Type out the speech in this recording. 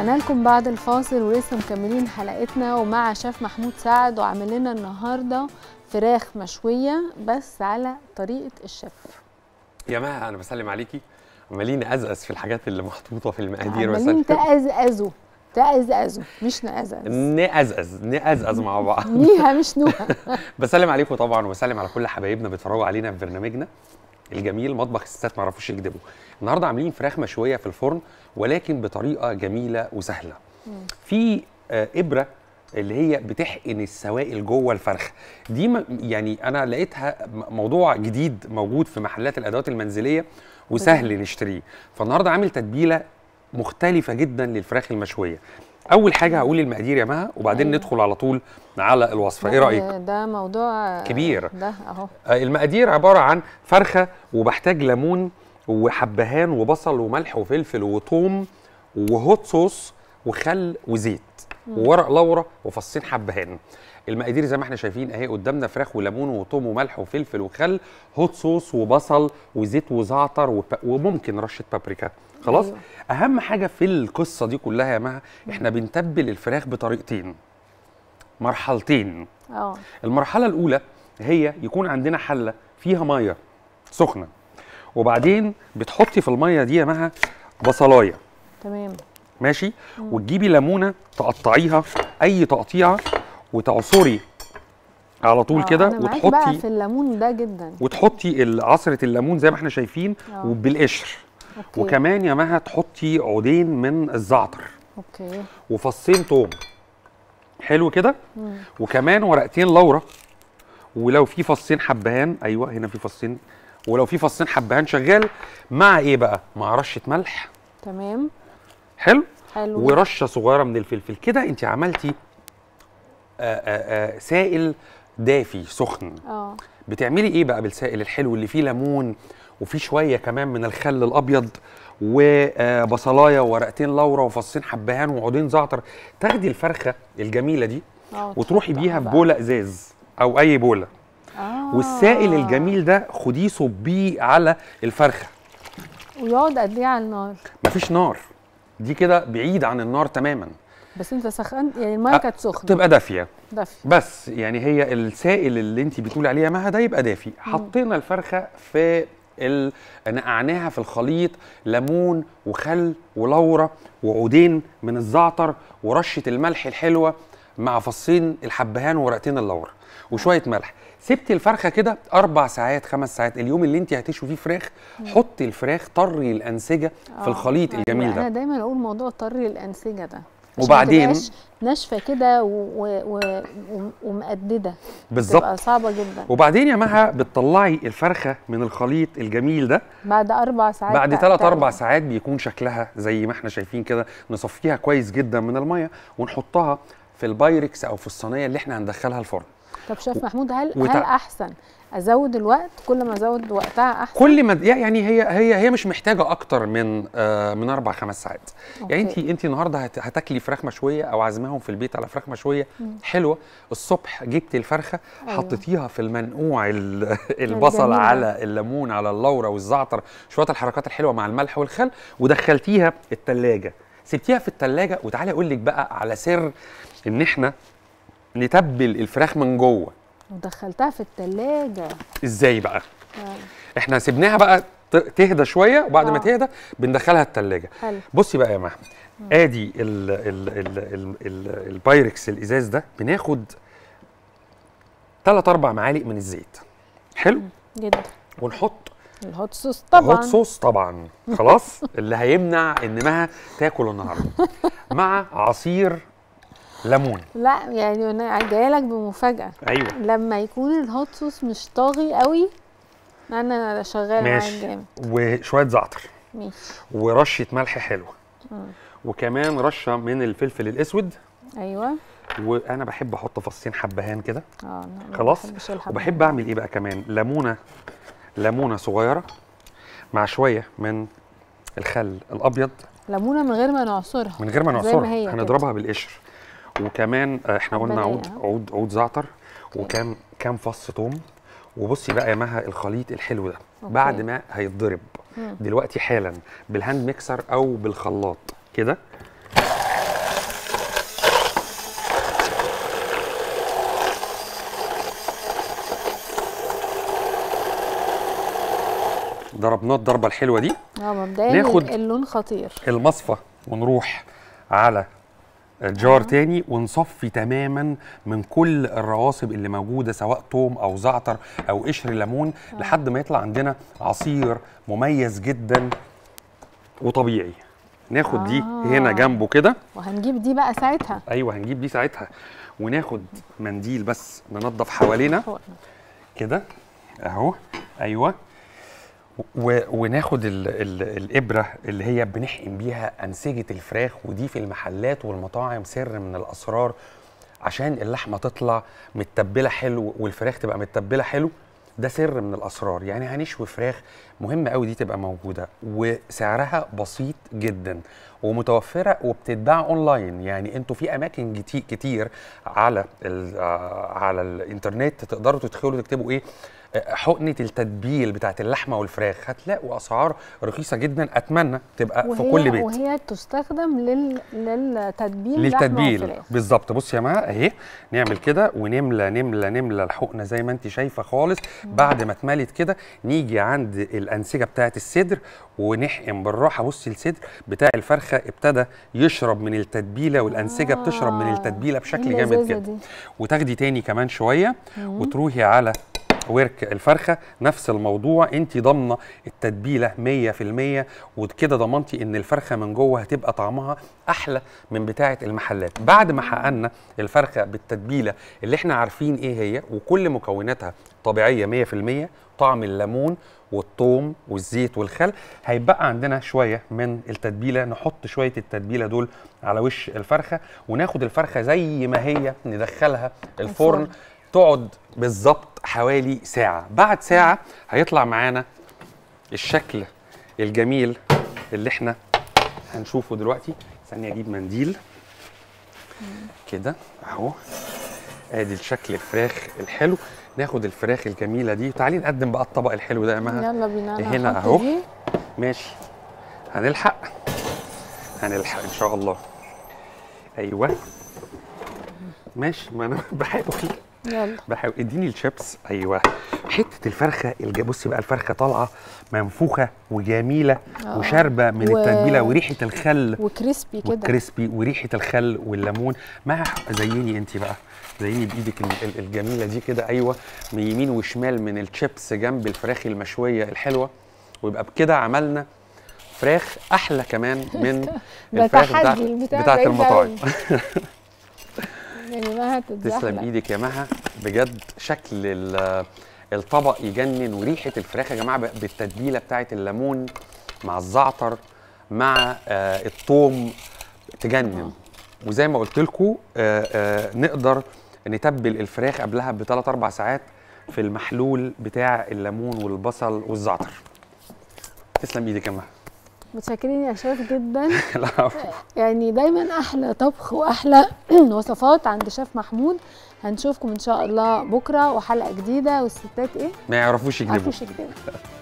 رجعنا يعني لكم بعد الفاصل ولسه مكملين حلقتنا ومع شيف محمود سعد وعامل لنا النهارده فراخ مشويه بس على طريقه الشيف يا مها انا بسلم عليكي عمالين ازقز في الحاجات اللي محطوطه في المقادير بس عمالين تأزأزوا تأزأزوا مش نأزأز نأزأز نأزأز مع بعض نيها مش نوها بسلم عليكم طبعا وبسلم على كل حبايبنا بيتفرجوا علينا في برنامجنا الجميل مطبخ الستات ما عرفوش يكذبوا النهارده عاملين فراخ مشويه في الفرن ولكن بطريقه جميله وسهله في آه، ابره اللي هي بتحقن السوائل جوه الفرخه دي يعني انا لقيتها موضوع جديد موجود في محلات الادوات المنزليه وسهل نشتريه فالنهارده عامل تتبيله مختلفه جدا للفراخ المشويه اول حاجه هقول المقادير يا مها وبعدين أيوة. ندخل على طول على الوصفه ايه رايك ده موضوع كبير ده اهو آه، المقادير عباره عن فرخه وبحتاج ليمون وحبهان وبصل وملح وفلفل وثوم وهوت صوص وخل وزيت وورق لورا وفصين حبهان المقادير زي ما احنا شايفين اهي قدامنا فراخ وليمون وطوم وملح وفلفل وخل هوت صوص وبصل وزيت وزعتر وب... وممكن رشه بابريكا خلاص أيوة. اهم حاجه في القصه دي كلها يا مها احنا بنتبل الفراخ بطريقتين مرحلتين أوه. المرحله الاولى هي يكون عندنا حله فيها ميه سخنه وبعدين بتحطي في الميه دي يا مها بصلايه تمام ماشي مم. وتجيبي ليمونه تقطعيها اي تقطيعه وتعصري على طول آه، كده وتحطي بقى في الليمون ده جدا وتحطي عصره الليمون زي ما احنا شايفين أوه. وبالقشر أوكي. وكمان يا مها تحطي عودين من الزعتر اوكي وفصين توم حلو كده وكمان ورقتين لورا ولو في فصين حبهان ايوه هنا في فصين ولو في فصين حبهان شغال مع ايه بقى مع رشه ملح تمام حلو حلو ورشه صغيره من الفلفل كده انت عملتي آه، آه، آه، سائل دافي سخن اه بتعملي ايه بقى بالسائل الحلو اللي فيه ليمون وفيه شويه كمان من الخل الابيض وبصلايه وورقتين لورا وفصين حبهان وعودين زعتر تاخدي الفرخه الجميله دي وتروحي بيها في بوله ازاز او اي بوله آه. والسائل الجميل ده خديه صبيه على الفرخه ويقعد قد ايه على النار مفيش نار دي كده بعيد عن النار تماما بس انت سخن يعني المايه آه، كانت سخنه تبقى دافيه دافيه بس يعني هي السائل اللي انت بتقولي عليه معاها ده يبقى دافي حطينا الفرخه في ال... نقعناها في الخليط ليمون وخل ولورة وعودين من الزعتر ورشة الملح الحلوة مع فصين الحبهان وورقتين اللورة وشوية ملح سبت الفرخه كده اربع ساعات خمس ساعات اليوم اللي انت هتشوي فيه فراخ حطي الفراخ طري الانسجه في آه. الخليط يعني الجميل ده انا دايما اقول موضوع طري الانسجه ده وبعدين ناشفه كده ومقدده بالظبط صعبه جدا وبعدين يا مها بتطلعي الفرخه من الخليط الجميل ده بعد اربع ساعات بعد ثلاث اربع ساعات بيكون شكلها زي ما احنا شايفين كده نصفيها كويس جدا من الميه ونحطها في البايركس او في الصينيه اللي احنا هندخلها الفرن طب شايف محمود هل وتع... هل احسن ازود الوقت كل ما ازود وقتها احسن كل ما يعني هي هي هي مش محتاجه اكتر من آه من اربع خمس ساعات يعني أوكي. يعني انت انت النهارده هتاكلي فراخ مشويه او عازماهم في البيت على فراخ مشويه حلوه الصبح جبتي الفرخه أيوه. حطيتيها في المنقوع البصل على الليمون على اللورة والزعتر شويه الحركات الحلوه مع الملح والخل ودخلتيها التلاجة سبتيها في التلاجة وتعالي اقول لك بقى على سر ان احنا نتبل الفراخ من جوه ودخلتها في التلاجة ازاي بقى؟ آه. احنا سيبناها بقى تهدى شويه وبعد آه. ما تهدى بندخلها التلاجة حلو. بصي بقى يا مها ادي الـ الـ الـ الـ الـ البايركس الازاز ده بناخد ثلاث اربع معالق من الزيت حلو جدا ونحط الهوت صوص طبعا الهوت صوص طبعا خلاص اللي هيمنع ان مها تاكل النهارده مع عصير ليمون لا يعني انا جايه لك بمفاجاه ايوه لما يكون الهوت صوص مش طاغي قوي انا شغال ماشي جامد وشويه زعتر ماشي ورشه ملح حلوه وكمان رشه من الفلفل الاسود ايوه وانا بحب احط فصين حبهان كده اه خلاص وبحب اعمل ايه بقى كمان ليمونه ليمونه صغيره مع شويه من الخل الابيض ليمونه من غير ما نعصرها من غير ما نعصرها هنضربها بالقشر وكمان آه، احنا قلنا عود آه. عود عود زعتر وكم كام فص ثوم وبصي بقى يا مها الخليط الحلو ده أوكي. بعد ما هيتضرب دلوقتي حالا بالهاند ميكسر او بالخلاط كده ضربناه الضربه الحلوه دي اه مبدئيا ناخد اللون خطير المصفى ونروح على جار تاني ونصفي تماما من كل الرواسب اللي موجوده سواء توم او زعتر او قشر ليمون لحد ما يطلع عندنا عصير مميز جدا وطبيعي ناخد دي آه. هنا جنبه كده وهنجيب دي بقى ساعتها ايوه هنجيب دي ساعتها وناخد منديل بس ننظف حوالينا كده اهو ايوه و... وناخد ال... ال... الابره اللي هي بنحقن بيها انسجه الفراخ ودي في المحلات والمطاعم سر من الاسرار عشان اللحمه تطلع متبله حلو والفراخ تبقى متبله حلو ده سر من الاسرار يعني هنشوي فراخ مهمه قوي دي تبقى موجوده وسعرها بسيط جدا ومتوفره وبتتباع اونلاين يعني انتوا في اماكن كتير على آه، على الانترنت تقدروا تدخلوا تكتبوا ايه حقنه التتبيل بتاعت اللحمه والفراخ هتلاقوا اسعار رخيصه جدا اتمنى تبقى في كل بيت وهي تستخدم لل... للتتبيل للتتبيل بالظبط بصي يا ماء اهي نعمل كده ونملى نملى نملى الحقنه زي ما انت شايفه خالص بعد ما اتملت كده نيجي عند الانسجه بتاعت الصدر ونحقن بالراحه بصي الصدر بتاع الفرخه ابتدى يشرب من التتبيله والانسجه آه. بتشرب من آه. التتبيله إيه بشكل جامد جدا وتاخدي تاني كمان شويه وتروحي على ورك الفرخه نفس الموضوع انت ضامنه التتبيله 100% وكده ضمنتي ان الفرخه من جوه هتبقى طعمها احلى من بتاعه المحلات بعد ما حققنا الفرخه بالتتبيله اللي احنا عارفين ايه هي وكل مكوناتها طبيعيه 100% طعم الليمون والطوم والزيت والخل هيبقى عندنا شويه من التتبيله نحط شويه التتبيله دول على وش الفرخه وناخد الفرخه زي ما هي ندخلها الفرن تقعد بالظبط حوالي ساعه بعد ساعه هيطلع معانا الشكل الجميل اللي احنا هنشوفه دلوقتي ثانيه اجيب منديل كده اهو ادي الشكل الفراخ الحلو ناخد الفراخ الجميله دي تعالي نقدم بقى الطبق الحلو ده يا مها يلا بينا هنا اهو ماشي هنلحق هنلحق ان شاء الله ايوه ماشي ما انا بحاول يلا بحاول اديني الشيبس ايوه حته الفرخه اللي بصي بقى الفرخه طالعه منفوخه وجميله آه. وشاربه من و... التتبيله وريحه الخل وكريسبي كده وكريسبي وريحه الخل والليمون مع زيني انت بقى زيني بايدك الجميله دي كده ايوه من يمين وشمال من الشيبس جنب الفراخ المشويه الحلوه ويبقى بكده عملنا فراخ احلى كمان من الفراخ بتاعت بتاعت المطاعم يعني مها تتزحلق تسلم ايدك يا مها بجد شكل الطبق يجنن وريحه الفراخ يا جماعه بالتتبيله بتاعه الليمون مع الزعتر مع آه، الثوم تجنن وزي ما قلت لكم آه، آه، نقدر نتبل الفراخ قبلها بثلاث اربع ساعات في المحلول بتاع الليمون والبصل والزعتر تسلم ايدك يا مها متشكرين يا شيف جدا يعني دايما احلى طبخ واحلى وصفات عند شيف محمود هنشوفكم ان شاء الله بكره وحلقه جديده والستات ايه ما يعرفوش يكذبوا